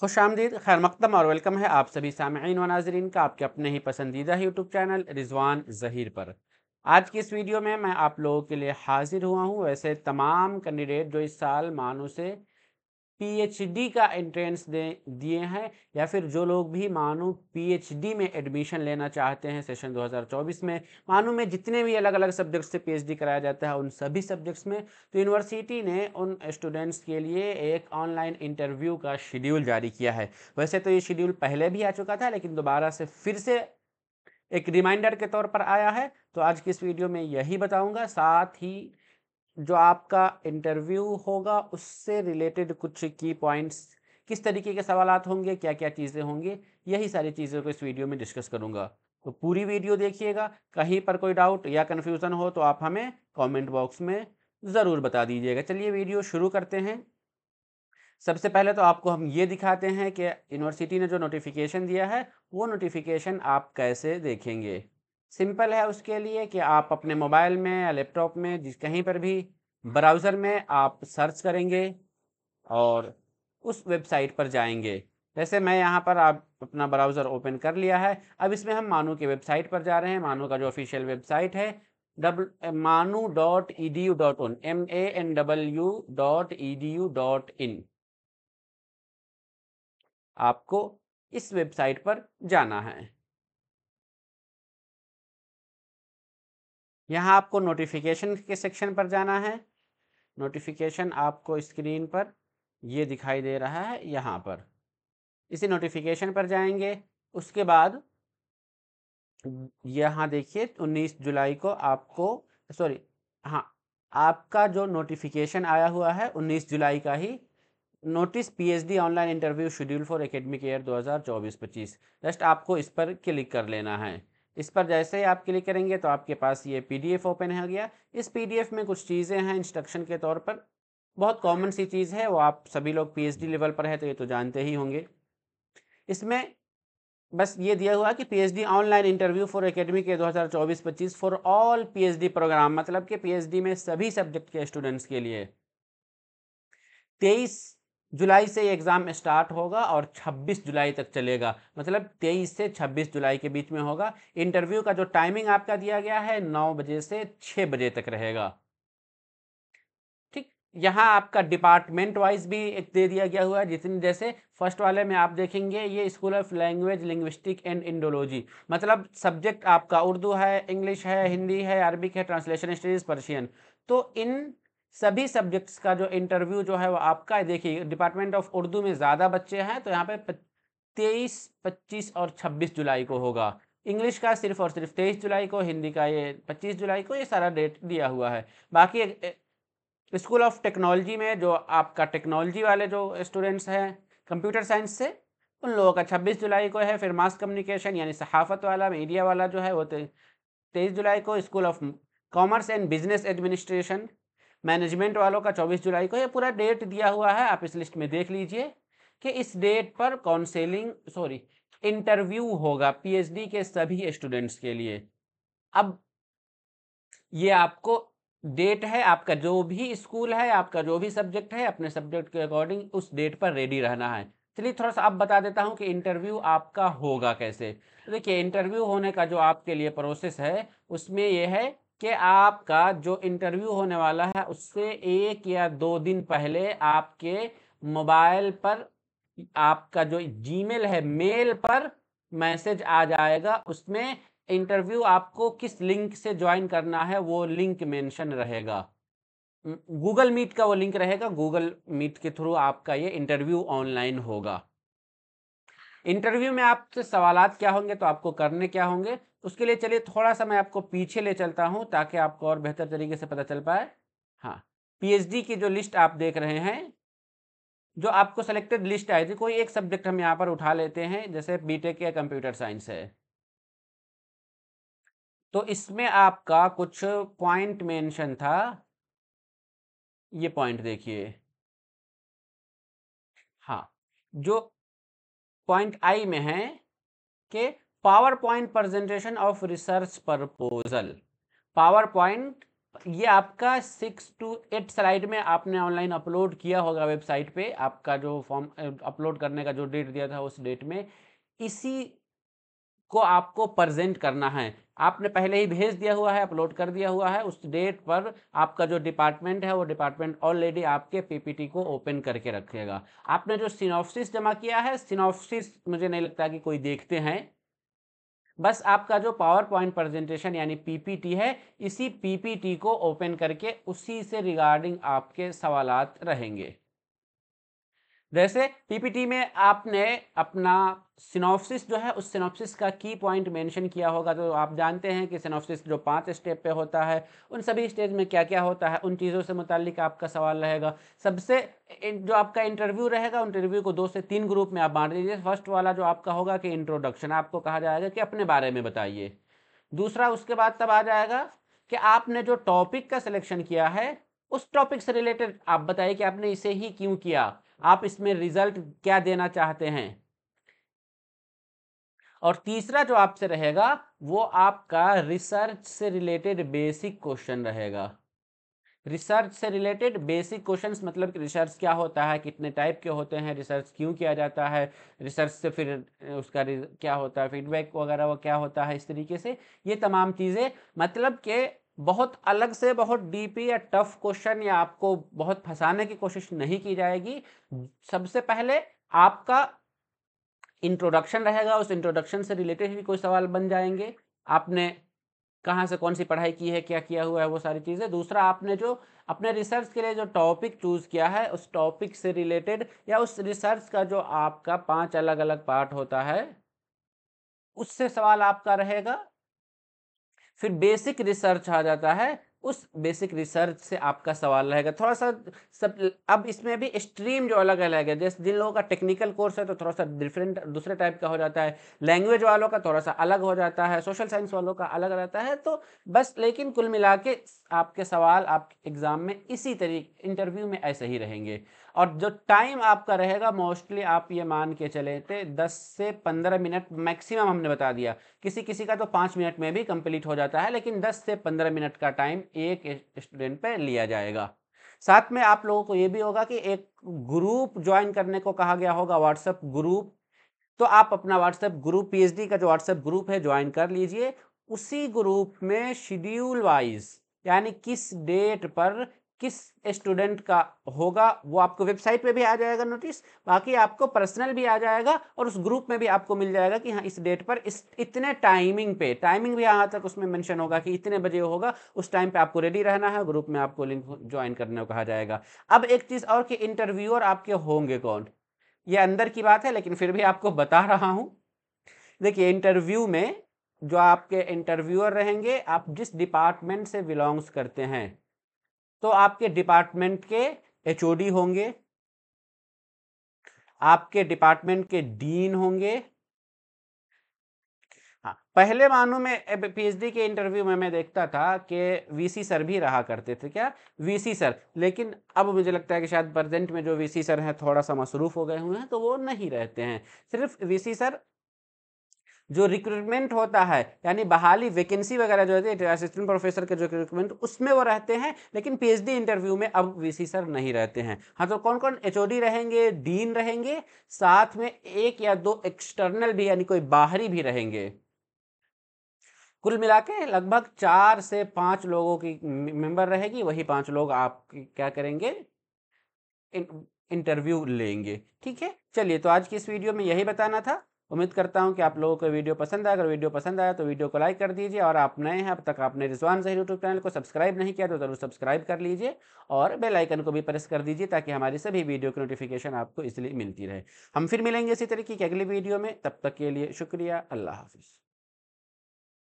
खुश आमदीद खैर मकदम और वेलकम है आप सभी सामीन व नाजरीन का आपके अपने ही पसंदीदा यूट्यूब चैनल रिजवान जहीर पर आज की इस वीडियो में मैं आप लोगों के लिए हाजिर हुआ हूँ वैसे तमाम कैंडिडेट जो इस साल मानों से पीएचडी का एंट्रेंस दे दिए हैं या फिर जो लोग भी मानू पीएचडी में एडमिशन लेना चाहते हैं सेशन 2024 में मानू में जितने भी अलग अलग सब्जेक्ट से पीएचडी कराया जाता है उन सभी सब्जेक्ट्स में तो यूनिवर्सिटी ने उन स्टूडेंट्स के लिए एक ऑनलाइन इंटरव्यू का शेड्यूल जारी किया है वैसे तो ये शेड्यूल पहले भी आ चुका था लेकिन दोबारा से फिर से एक रिमाइंडर के तौर पर आया है तो आज की इस वीडियो में यही बताऊंगा साथ ही जो आपका इंटरव्यू होगा उससे रिलेटेड कुछ की पॉइंट्स किस तरीके के सवाल होंगे क्या क्या चीज़ें होंगी यही सारी चीज़ों को इस वीडियो में डिस्कस करूँगा तो पूरी वीडियो देखिएगा कहीं पर कोई डाउट या कन्फ्यूज़न हो तो आप हमें कॉमेंट बॉक्स में ज़रूर बता दीजिएगा चलिए वीडियो शुरू करते हैं सबसे पहले तो आपको हम ये दिखाते हैं कि यूनिवर्सिटी ने जो नोटिफिकेशन दिया है वो नोटिफिकेशन आप कैसे देखेंगे सिंपल है उसके लिए कि आप अपने मोबाइल में या लैपटॉप में जिस कहीं पर भी ब्राउज़र में आप सर्च करेंगे और उस वेबसाइट पर जाएंगे जैसे मैं यहाँ पर आप अपना ब्राउज़र ओपन कर लिया है अब इसमें हम मानू के वेबसाइट पर जा रहे हैं मानू का जो ऑफिशियल वेबसाइट है double Manuu dot E D U dot उन M A N double U dot E D U dot in आपको इस वेबसाइट पर जाना है यहाँ आपको नोटिफिकेशन के सेक्शन पर जाना है नोटिफिकेशन आपको स्क्रीन पर ये दिखाई दे रहा है यहाँ पर इसी नोटिफिकेशन पर जाएंगे उसके बाद यहाँ देखिए 19 जुलाई को आपको सॉरी हाँ आपका जो नोटिफिकेशन आया हुआ है 19 जुलाई का ही notice PhD online interview schedule for academic year 2024-25 just आपको इस पर क्लिक कर लेना है इस पर जैसे ही आप क्लिक करेंगे तो आपके पास ये पीडीएफ ओपन हो गया इस पीडीएफ में कुछ चीज़ें हैं इंस्ट्रक्शन के तौर पर बहुत कॉमन सी चीज़ है वो आप सभी लोग पीएचडी लेवल पर है तो ये तो जानते ही होंगे इसमें बस ये दिया हुआ कि PhD online interview for academic के 2024-25 फॉर ऑल पीएचडी प्रोग्राम मतलब कि पीएचडी में सभी सब्जेक्ट के स्टूडेंट्स के लिए तेईस जुलाई से एग्ज़ाम स्टार्ट होगा और 26 जुलाई तक चलेगा मतलब 23 से 26 जुलाई के बीच में होगा इंटरव्यू का जो टाइमिंग आपका दिया गया है 9 बजे से 6 बजे तक रहेगा ठीक यहाँ आपका डिपार्टमेंट वाइज भी एक दे दिया गया हुआ है जितने जैसे फर्स्ट वाले में आप देखेंगे ये school of language linguistic and Indology मतलब सब्जेक्ट आपका उर्दू है इंग्लिश है हिंदी है अरबिक है ट्रांसलेशन स्टडीज़ पर्शियन तो इन सभी सब्जेक्ट्स का जो इंटरव्यू जो है वो आपका है देखिए डिपार्टमेंट ऑफ उर्दू में ज़्यादा बच्चे हैं तो यहाँ पे तेईस पच्चीस और छब्बीस जुलाई को होगा इंग्लिश का सिर्फ और सिर्फ तेईस जुलाई को हिंदी का ये पच्चीस जुलाई को ये सारा डेट दिया हुआ है बाकी स्कूल ऑफ टेक्नोलॉजी में जो आपका टेक्नोलॉजी वाले जो स्टूडेंट्स हैं कंप्यूटर साइंस से उन लोगों का छब्बीस जुलाई को है फिर मास कम्युनिकेशन यानी सहाफत वाला मीडिया वाला जो है वो तेईस जुलाई को school of commerce and business administration management वालों का 24 जुलाई को ये पूरा डेट दिया हुआ है आप इस लिस्ट में देख लीजिए कि इस डेट पर काउंसिलिंग सॉरी इंटरव्यू होगा पीएचडी के सभी स्टूडेंट्स के लिए अब ये आपको डेट है आपका जो भी स्कूल है आपका जो भी सब्जेक्ट है अपने सब्जेक्ट के अकॉर्डिंग उस डेट पर रेडी रहना है चलिए थोड़ा सा अब बता देता हूँ कि इंटरव्यू आपका होगा कैसे देखिए इंटरव्यू होने का जो आपके लिए प्रोसेस है उसमें यह है कि आपका जो इंटरव्यू होने वाला है उससे एक या दो दिन पहले आपके मोबाइल पर आपका जो जीमेल है मेल पर मैसेज आ जाएगा उसमें इंटरव्यू आपको किस लिंक से ज्वाइन करना है वो लिंक मेंशन रहेगा गूगल मीट का वो लिंक रहेगा गूगल मीट के थ्रू आपका ये इंटरव्यू ऑनलाइन होगा इंटरव्यू में आपसे सवाल क्या होंगे तो आपको करने क्या होंगे उसके लिए चलिए थोड़ा सा मैं आपको पीछे ले चलता हूँ ताकि आपको और बेहतर तरीके से पता चल पाए हाँ पी की जो लिस्ट आप देख रहे हैं जो आपको सेलेक्टेड लिस्ट आई थी कोई एक सब्जेक्ट हम यहाँ पर उठा लेते हैं जैसे बीटेक या कंप्यूटर साइंस है तो इसमें आपका कुछ पॉइंट मेंशन था ये पॉइंट देखिए हाँ जो पॉइंट आई में है कि power point presentation of research proposal power point ये आपका सिक्स टू एट स्लाइड में आपने ऑनलाइन अपलोड किया होगा वेबसाइट पे आपका जो फॉर्म अपलोड करने का जो डेट दिया था उस डेट में इसी को आपको प्रेजेंट करना है आपने पहले ही भेज दिया हुआ है अपलोड कर दिया हुआ है उस डेट पर आपका जो डिपार्टमेंट है वो डिपार्टमेंट ऑलरेडी आपके पीपीटी को ओपन करके रखेगा आपने जो सिनॉफ्सिस जमा किया है सिनॉफ्सिस मुझे नहीं लगता कि कोई देखते हैं बस आपका जो पावर पॉइंट प्रेजेंटेशन यानी पीपीटी है इसी पीपीटी को ओपन करके उसी से रिगार्डिंग आपके सवालत रहेंगे जैसे पीपीटी में आपने अपना सिनॉप्सिस जो है उस सिनॉप्सिस का की पॉइंट मेंशन किया होगा तो आप जानते हैं कि सिनॉप्सिस जो पांच स्टेप पे होता है उन सभी स्टेज में क्या क्या होता है उन चीज़ों से मुतालिक आपका सवाल रहेगा सबसे जो आपका इंटरव्यू रहेगा इंटरव्यू को दो से तीन ग्रुप में आप बांट दीजिए फर्स्ट वाला जो आपका होगा कि इंट्रोडक्शन आपको कहा जाएगा कि अपने बारे में बताइए दूसरा उसके बाद तब आ जाएगा कि आपने जो टॉपिक का सिलेक्शन किया है उस टॉपिक से रिलेटेड आप बताइए कि आपने इसे ही क्यों किया आप इसमें रिजल्ट क्या देना चाहते हैं और तीसरा जो आपसे रहेगा वो आपका रिसर्च से रिलेटेड बेसिक क्वेश्चन रहेगा रिसर्च से रिलेटेड बेसिक क्वेश्चंस मतलब कि रिसर्च क्या होता है कितने टाइप के होते हैं रिसर्च क्यों किया जाता है रिसर्च से फिर उसका क्या होता है फीडबैक वगैरह वो क्या होता है इस तरीके से ये तमाम चीज़ें मतलब के बहुत अलग से बहुत डीपी या टफ क्वेश्चन या आपको बहुत फंसाने की कोशिश नहीं की जाएगी सबसे पहले आपका इंट्रोडक्शन रहेगा उस इंट्रोडक्शन से रिलेटेड ही कोई सवाल बन जाएंगे आपने कहाँ से कौन सी पढ़ाई की है क्या किया हुआ है वो सारी चीज़ें दूसरा आपने जो अपने रिसर्च के लिए जो टॉपिक चूज़ किया है उस टॉपिक से रिलेटेड या उस रिसर्च का जो आपका पांच अलग अलग पार्ट होता है उससे सवाल आपका रहेगा फिर बेसिक रिसर्च आ जाता है उस बेसिक रिसर्च से आपका सवाल रहेगा थोड़ा सा सब अब इसमें भी स्ट्रीम जो अलग अलग है जैसे जिन लोगों का टेक्निकल कोर्स है तो थोड़ा सा डिफरेंट दूसरे टाइप का हो जाता है लैंग्वेज वालों का थोड़ा सा अलग हो जाता है सोशल साइंस वालों का अलग रहता है तो बस लेकिन कुल मिला के आपके सवाल आप एग्ज़ाम में इसी तरीके इंटरव्यू में ऐसे ही रहेंगे और जो टाइम आपका रहेगा मोस्टली आप ये मान के चले थे दस से पंद्रह मिनट मैक्सिमम हमने बता दिया किसी किसी का तो पाँच मिनट में भी कंप्लीट हो जाता है लेकिन दस से पंद्रह मिनट का टाइम एक स्टूडेंट पर लिया जाएगा साथ में आप लोगों को ये भी होगा कि एक ग्रुप ज्वाइन करने को कहा गया होगा व्हाट्सएप ग्रुप तो आप अपना व्हाट्सएप ग्रुप पीएचडी का जो व्हाट्सएप ग्रुप है ज्वाइन कर लीजिए उसी ग्रुप में शेड्यूल वाइज यानी किस डेट पर किस स्टूडेंट का होगा वो आपको वेबसाइट पे भी आ जाएगा नोटिस बाकी आपको पर्सनल भी आ जाएगा और उस ग्रुप में भी आपको मिल जाएगा कि हाँ इस डेट पर इस इतने टाइमिंग पे टाइमिंग भी यहाँ तक उसमें मेंशन होगा कि इतने बजे होगा उस टाइम पे आपको रेडी रहना है ग्रुप में आपको लिंक ज्वाइन करने को कहा जाएगा अब एक चीज़ और कि इंटरव्यूअर आपके होंगे कौन ये अंदर की बात है लेकिन फिर भी आपको बता रहा हूँ देखिए इंटरव्यू में जो आपके इंटरव्यूअर रहेंगे आप जिस डिपार्टमेंट से बिलोंग्स करते हैं तो आपके डिपार्टमेंट के एच होंगे आपके डिपार्टमेंट के डीन होंगे हाँ पहले मानू में पीएचडी के इंटरव्यू में मैं देखता था कि वीसी सर भी रहा करते थे क्या वीसी सर लेकिन अब मुझे लगता है कि शायद प्रेजेंट में जो वीसी सर हैं थोड़ा सा मसरूफ़ हो गए हुए हैं तो वो नहीं रहते हैं सिर्फ वीसी सर जो रिक्रूटमेंट होता है यानी बहाली वैकेंसी वगैरह जो होती है असिस्टेंट प्रोफेसर के जो रिक्रूटमेंट उसमें वो रहते हैं लेकिन पीएचडी इंटरव्यू में अब वीसी सर नहीं रहते हैं हाँ तो कौन कौन एचओडी रहेंगे डीन रहेंगे साथ में एक या दो एक्सटर्नल भी यानी कोई बाहरी भी रहेंगे कुल मिला के लगभग चार से पाँच लोगों की मेंबर रहेगी वही पाँच लोग आप क्या करेंगे इंटरव्यू लेंगे ठीक है चलिए तो आज की इस वीडियो में यही बताना था उम्मीद करता हूँ कि आप लोगों को वीडियो पसंद आया अगर वीडियो पसंद आया तो वीडियो को लाइक कर दीजिए और आप नए हैं अब तक आपने रिजवान जहर यूट्यूब चैनल को सब्सक्राइब नहीं किया तो ज़रूर सब्सक्राइब कर लीजिए और बेल आइकन को भी प्रेस कर दीजिए ताकि हमारी सभी वीडियो की नोटिफिकेशन आपको इसलिए मिलती रहे हम फिर मिलेंगे इसी तरीके की अगली वीडियो में तब तक के लिए शुक्रिया अल्लाह हाफिज़